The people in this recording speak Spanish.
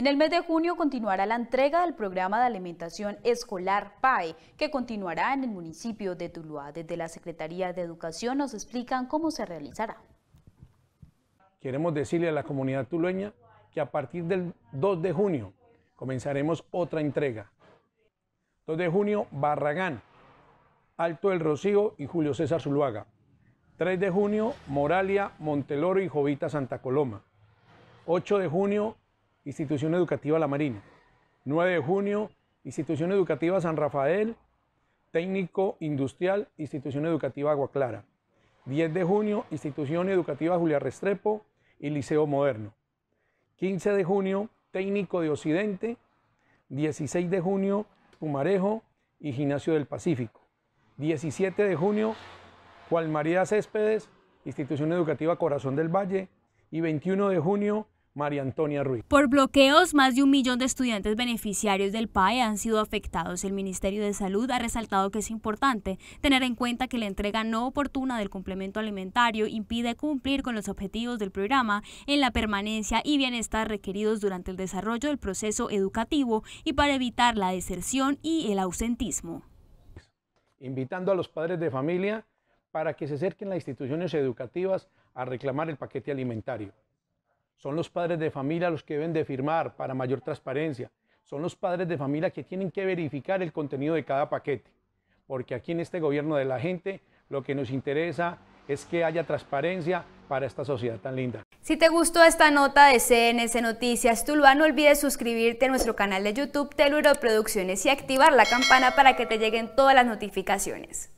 En el mes de junio continuará la entrega del programa de alimentación escolar PAE, que continuará en el municipio de Tuluá. Desde la Secretaría de Educación nos explican cómo se realizará. Queremos decirle a la comunidad tulueña que a partir del 2 de junio comenzaremos otra entrega. 2 de junio, Barragán, Alto del Rocío y Julio César Zuluaga. 3 de junio, Moralia, Monteloro y Jovita Santa Coloma. 8 de junio, Institución Educativa La Marina. 9 de junio, Institución Educativa San Rafael, Técnico Industrial, Institución Educativa Agua Clara. 10 de junio, Institución Educativa Julia Restrepo y Liceo Moderno. 15 de junio, Técnico de Occidente. 16 de junio, Pumarejo y Gimnasio del Pacífico. 17 de junio, Juan María Céspedes, Institución Educativa Corazón del Valle. Y 21 de junio, María Antonia Ruiz. Por bloqueos, más de un millón de estudiantes beneficiarios del PAE han sido afectados. El Ministerio de Salud ha resaltado que es importante tener en cuenta que la entrega no oportuna del complemento alimentario impide cumplir con los objetivos del programa en la permanencia y bienestar requeridos durante el desarrollo del proceso educativo y para evitar la deserción y el ausentismo. Invitando a los padres de familia para que se acerquen a las instituciones educativas a reclamar el paquete alimentario. Son los padres de familia los que deben de firmar para mayor transparencia. Son los padres de familia que tienen que verificar el contenido de cada paquete. Porque aquí en este gobierno de la gente lo que nos interesa es que haya transparencia para esta sociedad tan linda. Si te gustó esta nota de CNS Noticias Tuluá, no olvides suscribirte a nuestro canal de YouTube Teluro Producciones y activar la campana para que te lleguen todas las notificaciones.